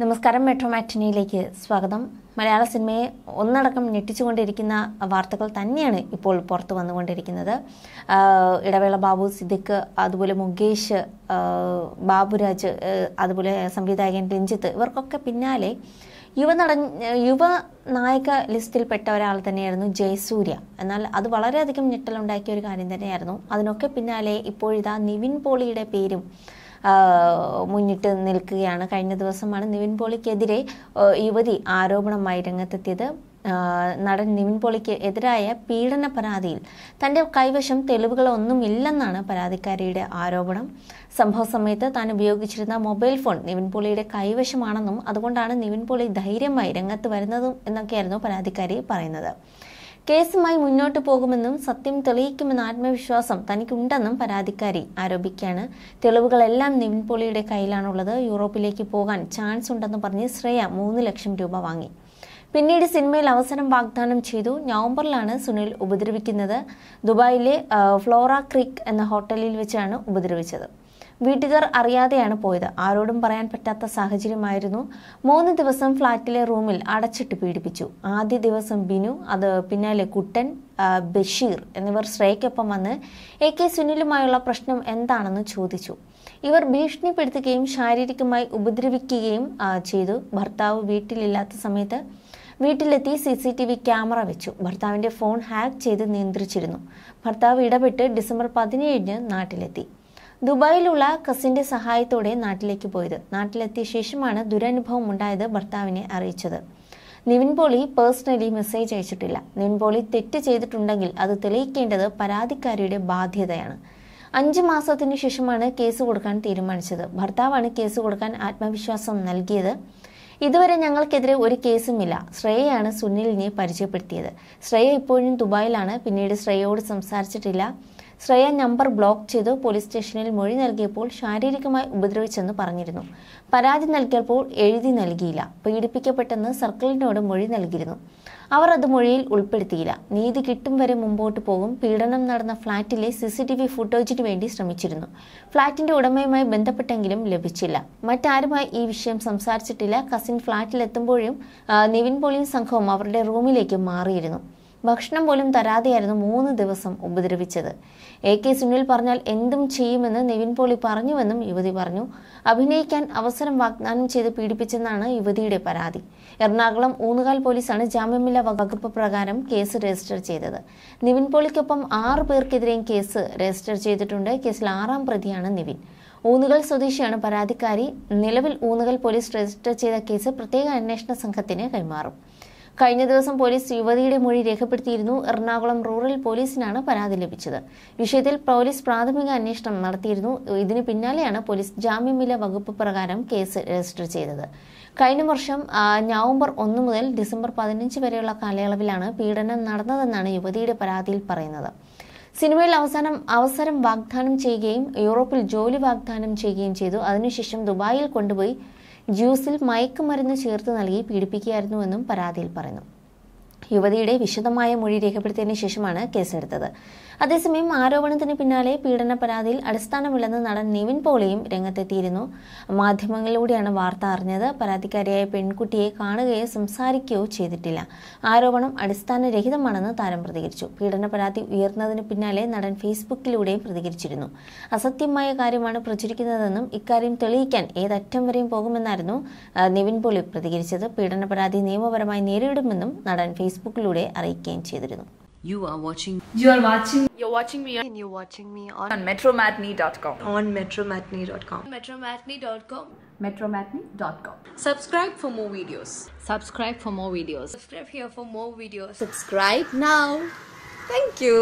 നമസ്കാരം മെട്രോ മാറ്റിനിയിലേക്ക് സ്വാഗതം മലയാള സിനിമയെ ഒന്നടക്കം ഞെട്ടിച്ചുകൊണ്ടിരിക്കുന്ന വാർത്തകൾ തന്നെയാണ് ഇപ്പോൾ പുറത്തു വന്നുകൊണ്ടിരിക്കുന്നത് ഇടവേള ബാബു സിദ്ദിഖ് അതുപോലെ മുകേഷ് ബാബുരാജ് അതുപോലെ സംവിധായകൻ രഞ്ജിത്ത് ഇവർക്കൊക്കെ പിന്നാലെ യുവ നട യുവ നായക പെട്ട ഒരാൾ തന്നെയായിരുന്നു ജയസൂര്യ എന്നാൽ അത് വളരെയധികം ഞെട്ടലുണ്ടാക്കിയ ഒരു കാര്യം തന്നെയായിരുന്നു അതിനൊക്കെ പിന്നാലെ ഇപ്പോഴിതാ നിവിൻ പോളിയുടെ പേരും മുന്നിട്ട് നിൽക്കുകയാണ് കഴിഞ്ഞ ദിവസമാണ് നിവിൻ പോളിക്കെതിരെ യുവതി ആരോപണമായി രംഗത്തെത്തിയത് നടൻ നിവിൻ പോളിക്ക് എതിരായ പീഡന പരാതിയിൽ തന്റെ കൈവശം തെളിവുകളൊന്നും ഇല്ലെന്നാണ് പരാതിക്കാരിയുടെ ആരോപണം സംഭവ സമയത്ത് താൻ ഉപയോഗിച്ചിരുന്ന മൊബൈൽ ഫോൺ നിവിൻ പോളിയുടെ കൈവശമാണെന്നും അതുകൊണ്ടാണ് നിവിൻ പോളി ധൈര്യമായി രംഗത്ത് വരുന്നതും എന്നൊക്കെയായിരുന്നു പരാതിക്കാരി പറയുന്നത് കേസുമായി മുന്നോട്ട് പോകുമെന്നും സത്യം തെളിയിക്കുമെന്ന ആത്മവിശ്വാസം തനിക്കുണ്ടെന്നും പരാതിക്കാരി ആരോപിക്കുകയാണ് തെളിവുകളെല്ലാം നിവിൻ പോളിയുടെ കയ്യിലാണുള്ളത് യൂറോപ്പിലേക്ക് പോകാൻ ചാൻസ് ഉണ്ടെന്ന് പറഞ്ഞ് ശ്രേയ മൂന്ന് ലക്ഷം രൂപ വാങ്ങി പിന്നീട് സിനിമയിൽ അവസരം വാഗ്ദാനം ചെയ്തു നവംബറിലാണ് സുനിൽ ഉപദ്രവിക്കുന്നത് ദുബായിലെ ഫ്ലോറ ക്രിക്ക് എന്ന ഹോട്ടലിൽ വെച്ചാണ് ഉപദ്രവിച്ചത് വീട്ടുകാർ അറിയാതെയാണ് പോയത് ആരോടും പറയാൻ പറ്റാത്ത സാഹചര്യമായിരുന്നു മൂന്ന് ദിവസം ഫ്ളാറ്റിലെ റൂമിൽ അടച്ചിട്ട് പീഡിപ്പിച്ചു ആദ്യ ദിവസം ബിനു അത് പിന്നാലെ കുട്ടൻ ബഷീർ എന്നിവർ ശ്രേയ്ക്കൊപ്പം വന്ന് എ കെ സുനിലുമായുള്ള പ്രശ്നം എന്താണെന്ന് ചോദിച്ചു ഇവർ ഭീഷണിപ്പെടുത്തുകയും ശാരീരികമായി ഉപദ്രവിക്കുകയും ചെയ്തു ഭർത്താവ് വീട്ടിലില്ലാത്ത സമയത്ത് വീട്ടിലെത്തി C C T V camera വെച്ചു ഭർത്താവിന്റെ ഫോൺ ഹാക്ക് ചെയ്ത് നിയന്ത്രിച്ചിരുന്നു ഭർത്താവ് ഇടപെട്ട് ഡിസംബർ പതിനേഴിന് നാട്ടിലെത്തി ദുബായിലുള്ള കസിന്റെ സഹായത്തോടെ നാട്ടിലേക്ക് പോയത് നാട്ടിലെത്തിയ ശേഷമാണ് ദുരനുഭവം ഉണ്ടായത് ഭർത്താവിനെ അറിയിച്ചത് നിവിൻ പോളി പേഴ്സണലി മെസ്സേജ് അയച്ചിട്ടില്ല നിവിൻ പോളി തെറ്റ് ചെയ്തിട്ടുണ്ടെങ്കിൽ അത് തെളിയിക്കേണ്ടത് പരാതിക്കാരിയുടെ ബാധ്യതയാണ് അഞ്ചു മാസത്തിന് ശേഷമാണ് കേസ് കൊടുക്കാൻ തീരുമാനിച്ചത് ഭർത്താവാണ് കേസ് കൊടുക്കാൻ ആത്മവിശ്വാസം നൽകിയത് ഇതുവരെ ഞങ്ങൾക്കെതിരെ ഒരു കേസുമില്ല ശ്രേയയാണ് സുനിലിനെ പരിചയപ്പെടുത്തിയത് ശ്രേയ ഇപ്പോഴും ദുബായിലാണ് പിന്നീട് ശ്രേയയോട് സംസാരിച്ചിട്ടില്ല ശ്രേയ നമ്പർ ബ്ലോക്ക് ചെയ്ത് പോലീസ് സ്റ്റേഷനിൽ മൊഴി നൽകിയപ്പോൾ ശാരീരികമായി ഉപദ്രവിച്ചെന്ന് പറഞ്ഞിരുന്നു പരാതി നൽകിയപ്പോൾ എഴുതി നൽകിയില്ല പീഡിപ്പിക്കപ്പെട്ടെന്ന് സർക്കിളിനോട് മൊഴി നൽകിയിരുന്നു അവർ അത് മൊഴിയിൽ ഉൾപ്പെടുത്തിയില്ല നീതി കിട്ടും വരെ മുമ്പോട്ട് പോകും പീഡനം നടന്ന ഫ്ളാറ്റിലെ സി സി ടി വി ഫുട്ടേജിന് വേണ്ടി ശ്രമിച്ചിരുന്നു ഫ്ളാറ്റിന്റെ ഉടമയുമായി ബന്ധപ്പെട്ടെങ്കിലും ലഭിച്ചില്ല മറ്റാരുമായി ഈ വിഷയം സംസാരിച്ചിട്ടില്ല കസിൻ ഫ്ളാറ്റിലെത്തുമ്പോഴും നിവിൻ പോളിംഗ് സംഘവും അവരുടെ റൂമിലേക്ക് മാറിയിരുന്നു ഭക്ഷണം പോലും തരാതെയായിരുന്നു മൂന്ന് ദിവസം ഉപദ്രവിച്ചത് എ കെ സുനിൽ പറഞ്ഞാൽ എന്തും ചെയ്യുമെന്ന് നിവിൻ പോളി പറഞ്ഞുവെന്നും യുവതി പറഞ്ഞു അഭിനയിക്കാൻ അവസരം വാഗ്ദാനം ചെയ്ത് പീഡിപ്പിച്ചെന്നാണ് യുവതിയുടെ പരാതി എറണാകുളം ഊന്നുകാൽ പോലീസാണ് ജാമ്യമില്ല വകുപ്പ് പ്രകാരം കേസ് രജിസ്റ്റർ ചെയ്തത് നിവിൻ പോളിക്കൊപ്പം ആറു പേർക്കെതിരെയും കേസ് രജിസ്റ്റർ ചെയ്തിട്ടുണ്ട് കേസിൽ ആറാം പ്രതിയാണ് നിവിൻ ഊന്നുകൽ സ്വദേശിയാണ് പരാതിക്കാരി നിലവിൽ ഊന്നുകൽ പോലീസ് രജിസ്റ്റർ ചെയ്ത കേസ് പ്രത്യേക അന്വേഷണ സംഘത്തിന് കൈമാറും കഴിഞ്ഞ ദിവസം പോലീസ് യുവതിയുടെ മൊഴി രേഖപ്പെടുത്തിയിരുന്നു എറണാകുളം റൂറൽ പോലീസിനാണ് പരാതി ലഭിച്ചത് വിഷയത്തിൽ പോലീസ് പ്രാഥമിക അന്വേഷണം നടത്തിയിരുന്നു ഇതിന് പിന്നാലെയാണ് പോലീസ് ജാമ്യമില വകുപ്പ് പ്രകാരം കേസ് രജിസ്റ്റർ ചെയ്തത് കഴിഞ്ഞ വർഷം നവംബർ ഒന്ന് മുതൽ ഡിസംബർ പതിനഞ്ച് വരെയുള്ള കാലയളവിലാണ് പീഡനം നടന്നതെന്നാണ് യുവതിയുടെ പരാതിയിൽ പറയുന്നത് സിനിമയിൽ അവസാനം അവസരം വാഗ്ദാനം ചെയ്യുകയും യൂറോപ്പിൽ ജോലി വാഗ്ദാനം ചെയ്യുകയും ചെയ്തു അതിനുശേഷം ദുബായിൽ കൊണ്ടുപോയി ജ്യൂസിൽ മയക്കുമരുന്ന് ചേർത്ത് നൽകി പീഡിപ്പിക്കുകയായിരുന്നുവെന്നും പരാതിയിൽ പറയുന്നു യുവതിയുടെ വിശദമായ മൊഴി രേഖപ്പെടുത്തിയതിനു ശേഷമാണ് കേസെടുത്തത് അതേസമയം ആരോപണത്തിന് പിന്നാലെ പീഡന പരാതിയിൽ അടിസ്ഥാനമില്ലെന്ന് നടൻ നിവിൻ പോളിയും രംഗത്തെത്തിയിരുന്നു മാധ്യമങ്ങളിലൂടെയാണ് വാർത്ത അറിഞ്ഞത് പരാതിക്കാരിയായ പെൺകുട്ടിയെ കാണുകയോ സംസാരിക്കുകയോ ചെയ്തിട്ടില്ല ആരോപണം അടിസ്ഥാനരഹിതമാണെന്ന് താരം പ്രതികരിച്ചു പീഡന പരാതി ഉയർന്നതിന് പിന്നാലെ നടൻ ഫേസ്ബുക്കിലൂടെയും പ്രതികരിച്ചിരുന്നു അസത്യമായ കാര്യമാണ് പ്രചരിക്കുന്നതെന്നും ഇക്കാര്യം തെളിയിക്കാൻ ഏതറ്റം വരെയും പോകുമെന്നായിരുന്നു നിവിൻ പോളി പ്രതികരിച്ചത് പീഡന പരാതി നിയമപരമായി നേരിടുമെന്നും നടൻ ഫേസ്ബുക്കിലൂടെ അറിയിക്കുകയും ചെയ്തിരുന്നു You are watching. You are watching. You're watching me. And you're watching me on, on metromatney.com. On metromatney.com. Metromatney.com. Metromatney.com. Subscribe for more videos. Subscribe for more videos. Subscribe here for more videos. Subscribe now. Thank you.